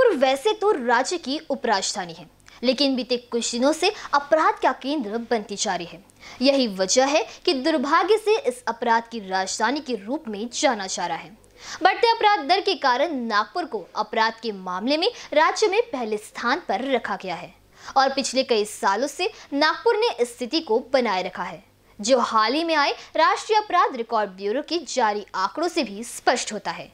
जयपुर वैसे तो राज्य की उपराजधानी है लेकिन बीते कुछ दिनों से अपराध का केंद्र बनती जा रही है यही वजह है कि दुर्भाग्य से इस अपराध की राजधानी के रूप में जाना जा रहा है बढ़ते अपराध दर के कारण नागपुर को अपराध के मामले में राज्य में पहले स्थान पर रखा गया है और पिछले कई सालों से नागपुर ने इस स्थिति को बनाए रखा है जो हाल ही में आए राष्ट्रीय अपराध रिकॉर्ड ब्यूरो के जारी आंकड़ों से भी स्पष्ट होता है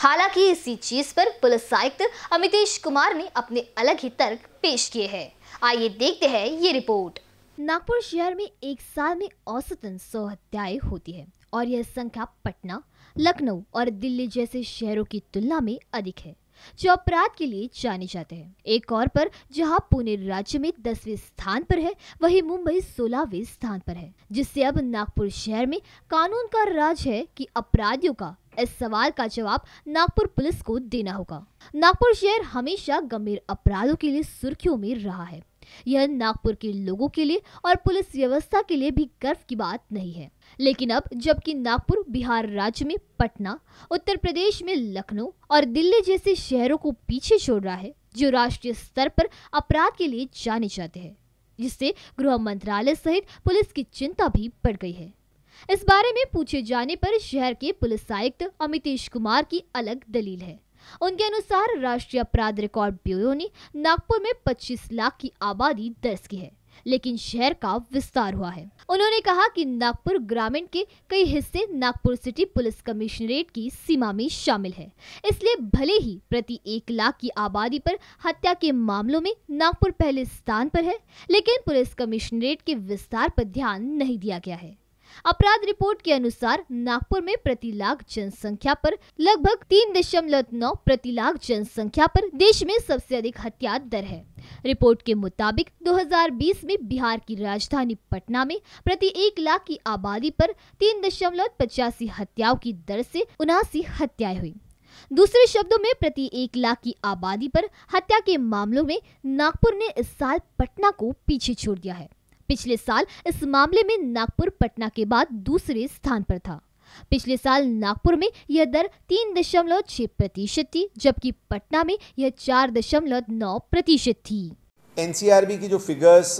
हालांकि इसी चीज पर पुलिस आयुक्त अमितेश कुमार ने अपने अलग ही तर्क पेश किए हैं आइए देखते हैं ये रिपोर्ट नागपुर शहर में एक साल में औसतन सौ हत्याएं होती है और यह संख्या पटना लखनऊ और दिल्ली जैसे शहरों की तुलना में अधिक है जो अपराध के लिए जाने जाते हैं एक और पर जहां पुणे राज्य में दसवें स्थान पर है वही मुंबई सोलहवें स्थान पर है जिससे अब नागपुर शहर में कानून का राज है कि अपराधियों का इस सवाल का जवाब नागपुर पुलिस को देना होगा नागपुर शहर हमेशा गंभीर अपराधों के लिए सुर्खियों में रहा है यह नागपुर के लोगों के लिए और पुलिस व्यवस्था के लिए भी गर्व की बात नहीं है लेकिन अब जबकि नागपुर बिहार राज्य में पटना उत्तर प्रदेश में लखनऊ और दिल्ली जैसे शहरों को पीछे छोड़ रहा है जो राष्ट्रीय स्तर पर अपराध के लिए जाने जाते हैं जिससे गृह मंत्रालय सहित पुलिस की चिंता भी बढ़ गई है इस बारे में पूछे जाने पर शहर के पुलिस आयुक्त अमितेश कुमार की अलग दलील है उनके अनुसार राष्ट्रीय अपराध रिकॉर्ड ब्यूरो ने नागपुर में 25 लाख की आबादी दर्ज की है लेकिन शहर का विस्तार हुआ है उन्होंने कहा कि नागपुर ग्रामीण के कई हिस्से नागपुर सिटी पुलिस कमिश्नरेट की सीमा में शामिल है इसलिए भले ही प्रति एक लाख की आबादी पर हत्या के मामलों में नागपुर पहले स्थान पर है लेकिन पुलिस कमिश्नरेट के विस्तार पर ध्यान नहीं दिया गया है अपराध रिपोर्ट के अनुसार नागपुर में प्रति लाख जनसंख्या पर लगभग तीन दशमलव नौ प्रति लाख जनसंख्या पर देश में सबसे अधिक हत्या दर है रिपोर्ट के मुताबिक 2020 में बिहार की राजधानी पटना में प्रति एक लाख की आबादी पर तीन दशमलव पचासी हत्याओं की दर से उनासी हत्याएं हुई दूसरे शब्दों में प्रति एक लाख की आबादी पर हत्या के मामलों में नागपुर ने इस साल पटना को पीछे छोड़ दिया है पिछले साल इस मामले में नागपुर पटना के बाद दूसरे स्थान पर था पिछले साल नागपुर में यह दर तीन दशमलव छह प्रतिशत थी जबकि पटना में यह चार दशमलव नौ प्रतिशत थी एनसीआरबी की जो फिगर्स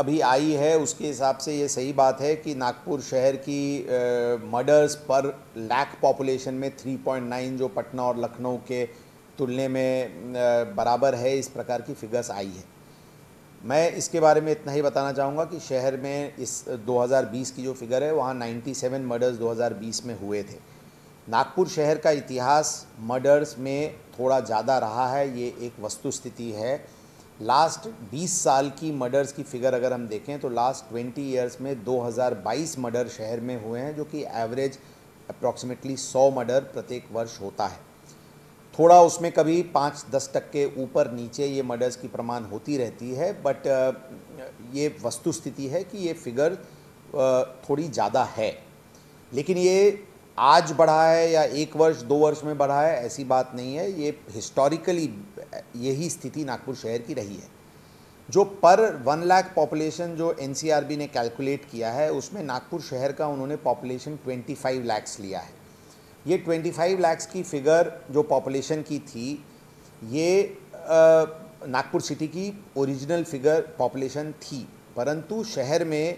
अभी आई है उसके हिसाब से ये सही बात है कि नागपुर शहर की मर्डर्स पर लैक पॉपुलेशन में 3.9 जो पटना और लखनऊ के तुलने में बराबर है इस प्रकार की फिगर्स आई है मैं इसके बारे में इतना ही बताना चाहूँगा कि शहर में इस 2020 की जो फिगर है वहाँ 97 मर्डर्स 2020 में हुए थे नागपुर शहर का इतिहास मर्डर्स में थोड़ा ज़्यादा रहा है ये एक वस्तुस्थिति है लास्ट 20 साल की मर्डर्स की फिगर अगर हम देखें तो लास्ट 20 इयर्स में 2022 मर्डर शहर में हुए हैं जो कि एवरेज अप्रॉक्सीमेटली 100 मर्डर प्रत्येक वर्ष होता है थोड़ा उसमें कभी पाँच दस तक के ऊपर नीचे ये मर्डर्स की प्रमाण होती रहती है बट ये वस्तु स्थिति है कि ये फिगर थोड़ी ज़्यादा है लेकिन ये आज बढ़ा है या एक वर्ष दो वर्ष में बढ़ा है ऐसी बात नहीं है ये हिस्टोरिकली यही स्थिति नागपुर शहर की रही है जो पर वन लाख पॉपुलेशन जो एन ने कैलकुलेट किया है उसमें नागपुर शहर का उन्होंने पॉपुलेशन फाइव लैक्स लिया है ये 25 लाख की फिगर जो पॉपुलेशन की थी ये नागपुर सिटी की ओरिजिनल फिगर पॉपुलेशन थी परंतु शहर में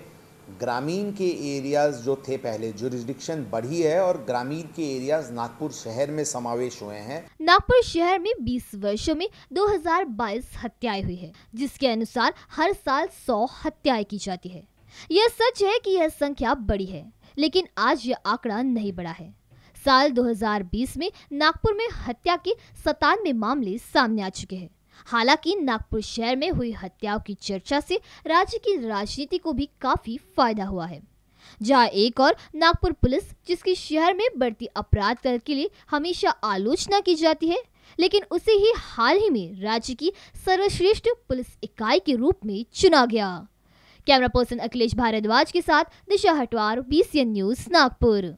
ग्रामीण के एरियाज़ जो थे पहले जुरिस्डिक्शन बढ़ी है और ग्रामीण के एरियाज नागपुर शहर में समावेश हुए हैं नागपुर शहर में 20 वर्षों में 2022 हत्याएं हुई है जिसके अनुसार हर साल 100 हत्याएं की जाती है यह सच है कि यह संख्या बड़ी है लेकिन आज यह आंकड़ा नहीं बढ़ा है साल 2020 में नागपुर में हत्या के सतानवे मामले सामने आ चुके हैं हालांकि नागपुर शहर में हुई हत्याओं की चर्चा से राज्य की राजनीति को भी काफी फायदा हुआ है जहां एक और नागपुर पुलिस जिसकी शहर में बढ़ती अपराध दल के लिए हमेशा आलोचना की जाती है लेकिन उसे ही हाल ही में राज्य की सर्वश्रेष्ठ पुलिस इकाई के रूप में चुना गया कैमरा पर्सन अखिलेश भारद्वाज के साथ दिशा हटवार बीसीएन न्यूज नागपुर